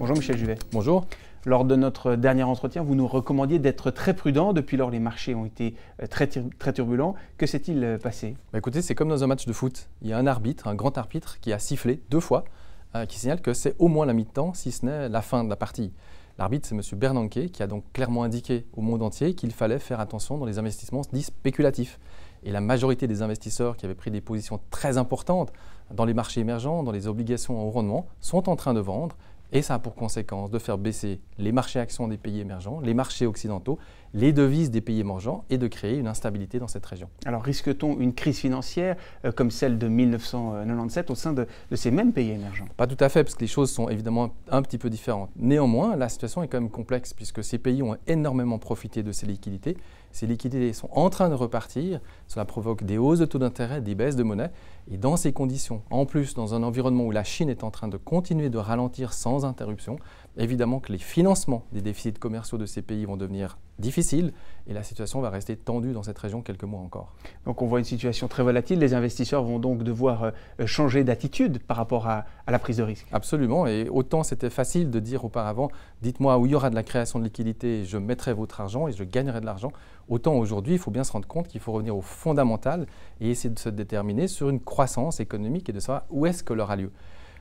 Bonjour Michel Juvet. Bonjour. Lors de notre dernier entretien, vous nous recommandiez d'être très prudent. Depuis lors, les marchés ont été euh, très, très turbulents. Que s'est-il euh, passé bah, Écoutez, c'est comme dans un match de foot. Il y a un arbitre, un grand arbitre, qui a sifflé deux fois, euh, qui signale que c'est au moins la mi-temps, si ce n'est la fin de la partie. L'arbitre, c'est M. Bernanke, qui a donc clairement indiqué au monde entier qu'il fallait faire attention dans les investissements dits spéculatifs. Et la majorité des investisseurs qui avaient pris des positions très importantes dans les marchés émergents, dans les obligations en haut rendement, sont en train de vendre et ça a pour conséquence de faire baisser les marchés actions des pays émergents, les marchés occidentaux, les devises des pays émergents et de créer une instabilité dans cette région. Alors risque-t-on une crise financière euh, comme celle de 1997 au sein de, ces mêmes pays émergents Pas tout à fait, parce que les choses sont évidemment un petit peu différentes. Néanmoins, la situation est quand même complexe, puisque ces pays ont énormément profité de ces liquidités ces liquidités sont en train de repartir. Cela provoque des hausses de taux d'intérêt, des baisses de monnaie. Et dans ces conditions, en plus, dans un environnement où la Chine est en train de continuer de ralentir sans interruption, Évidemment que les financements des déficits commerciaux de ces pays vont devenir difficiles et la situation va rester tendue dans cette région quelques mois encore. Donc on voit une situation très volatile, les investisseurs vont donc devoir euh, euh, changer d'attitude par rapport à, la prise de risque. Absolument, et autant c'était facile de dire auparavant, dites-moi où il y aura de la création de liquidités, je mettrai votre argent et je gagnerai de l'argent, autant aujourd'hui il faut bien se rendre compte qu'il faut revenir au fondamental et essayer de se déterminer sur une croissance économique et de savoir où est-ce que l'aura a lieu.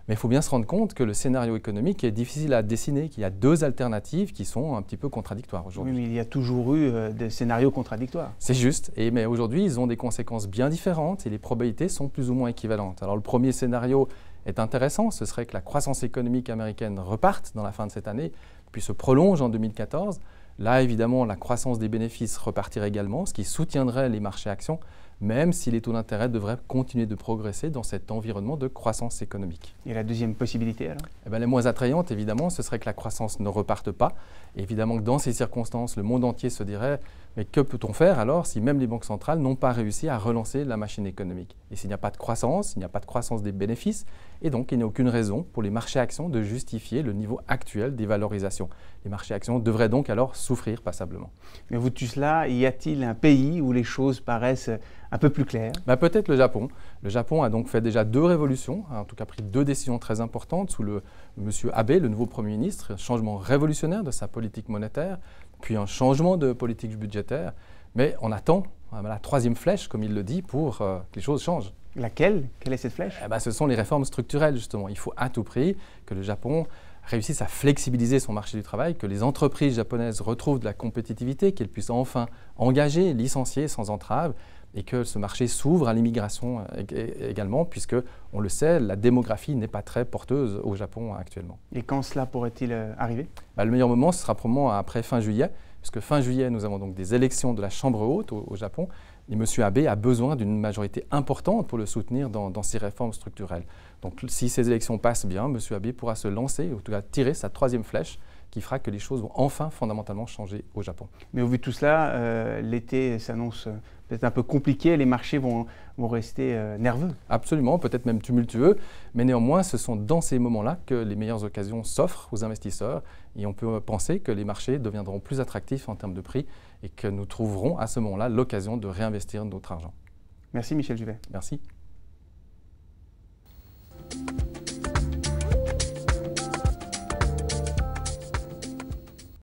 Mais il faut bien se rendre compte que le scénario économique est difficile à dessiner, qu'il y a deux alternatives qui sont un petit peu contradictoires aujourd'hui. Oui, il y a toujours eu euh, des scénarios contradictoires. C'est juste, et, mais aujourd'hui, ils ont des conséquences bien différentes et les probabilités sont plus ou moins équivalentes. Alors le premier scénario est intéressant, ce serait que la croissance économique américaine reparte dans la fin de cette année, puis se prolonge en 2014. Là, évidemment, la croissance des bénéfices repartirait également, ce qui soutiendrait les marchés actions même si les taux d'intérêt devraient continuer de progresser dans cet environnement de croissance économique. Et la deuxième possibilité alors eh bien, La moins attrayante, évidemment, ce serait que la croissance ne reparte pas. évidemment que dans ces circonstances, le monde entier se dirait mais que peut-on faire alors si même les banques centrales n'ont pas réussi à relancer la machine économique Et s'il n'y a pas de croissance, il n'y a pas de croissance des bénéfices, et donc il n'y a aucune raison pour les marchés actions de justifier le niveau actuel des valorisations. Les marchés actions devraient donc alors souffrir passablement. Mais vous tout cela, y a-t-il un pays où les choses paraissent un peu plus claires bah, Peut-être le Japon. Le Japon a donc fait déjà deux révolutions, hein, en tout cas pris deux décisions très importantes sous le monsieur Abe, le nouveau Premier ministre, changement révolutionnaire de sa politique monétaire, puis un changement de politique budgétaire, mais on attend la troisième flèche, comme il le dit, pour euh, que les choses changent. Laquelle Quelle est cette flèche eh ben, Ce sont les réformes structurelles, justement. Il faut à tout prix que le Japon réussisse à flexibiliser son marché du travail, que les entreprises japonaises retrouvent de la compétitivité, qu'elles puissent enfin engager, licencier sans entrave, et que ce marché s'ouvre à l'immigration euh, également, puisque, on le sait, la démographie n'est pas très porteuse au Japon actuellement. Et quand cela pourrait-il euh, arriver bah, Le meilleur moment, ce sera probablement après fin juillet, puisque fin juillet, nous avons donc des élections de la Chambre haute au, Japon, et M. Abe a besoin d'une majorité importante pour le soutenir dans, dans, ses réformes structurelles. Donc si ces élections passent bien, M. Abe pourra se lancer, ou en tout cas tirer sa troisième flèche, qui fera que les choses vont enfin fondamentalement changer au Japon. Mais au vu de tout cela, euh, l'été s'annonce euh, peut-être un peu compliqué, les marchés vont, vont rester euh, nerveux. Absolument, peut-être même tumultueux, mais néanmoins, ce sont dans ces moments-là que les meilleures occasions s'offrent aux investisseurs et on peut penser que les marchés deviendront plus attractifs en termes de prix et que nous trouverons à ce moment-là l'occasion de réinvestir notre argent. Merci Michel Juvet. Merci.